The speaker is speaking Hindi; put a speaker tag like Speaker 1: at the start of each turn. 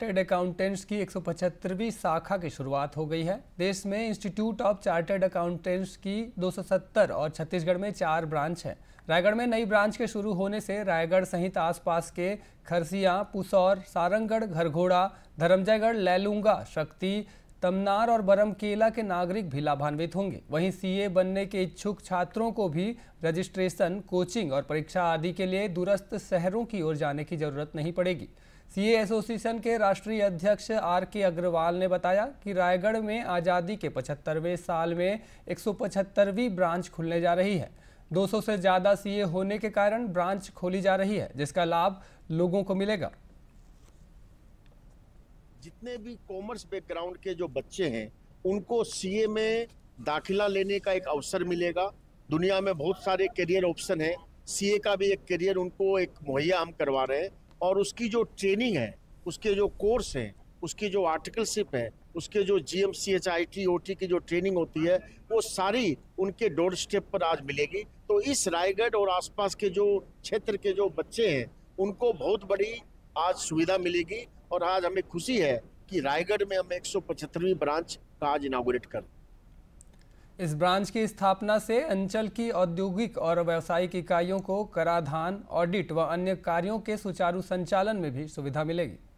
Speaker 1: चार्टर्ड अकाउंटेंट्स की एक शाखा की शुरुआत हो गई है देश में इंस्टीट्यूट ऑफ चार्टर्ड अकाउंटेंट्स की 270 और छत्तीसगढ़ में चार ब्रांच हैं रायगढ़ में नई ब्रांच के शुरू होने से रायगढ़ सहित आसपास के खरसिया पुसौर सारंगढ़ घरघोड़ा धर्मजयगढ़ लैलूंगा शक्ति तमनार और बरमकेला के नागरिक भी लाभान्वित होंगे वहीं सीए बनने के इच्छुक छात्रों को भी रजिस्ट्रेशन कोचिंग और परीक्षा आदि के लिए दूरस्थ शहरों की ओर जाने की जरूरत नहीं पड़ेगी सीए एसोसिएशन के राष्ट्रीय अध्यक्ष आर के अग्रवाल ने बताया कि रायगढ़ में आज़ादी के पचहत्तरवें साल में एक ब्रांच खुलने जा रही है 200 से ज़्यादा सीए होने के कारण ब्रांच खोली जा रही है जिसका लाभ लोगों को मिलेगा
Speaker 2: जितने भी कॉमर्स बैकग्राउंड के जो बच्चे हैं उनको सीए में दाखिला लेने का एक अवसर मिलेगा दुनिया में बहुत सारे करियर ऑप्शन हैं सीए का भी एक करियर उनको एक मुहैया हम करवा रहे हैं और उसकी जो ट्रेनिंग है उसके जो कोर्स हैं उसकी जो आर्टिकलशिप है उसके जो G M C H I T O T की जो ट्रेनिंग होती है वो सारी उनके डोर स्टेप पर आज मिलेगी तो इस रायगढ़ और आसपास के जो क्षेत्र के जो बच्चे हैं उनको बहुत बड़ी आज सुविधा मिलेगी और आज हमें खुशी है कि रायगढ़ में हम एक सौ ब्रांच का आज इनागोरेट कर
Speaker 1: इस ब्रांच की स्थापना से अंचल की औद्योगिक और व्यावसायिक इकाइयों को कराधान ऑडिट व अन्य कार्यों के सुचारू संचालन में भी सुविधा मिलेगी